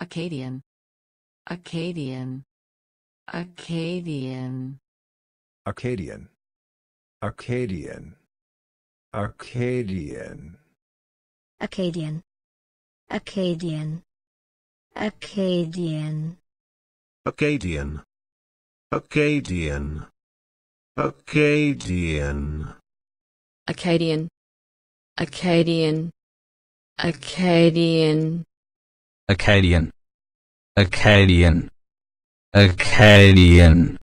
Acadian Acadian Acadian Acadian Acadian Acadian Acadian Acadian Acadian Acadian Acadian Acadian Acadian Acadian Acadian Acadian Acadian Acadian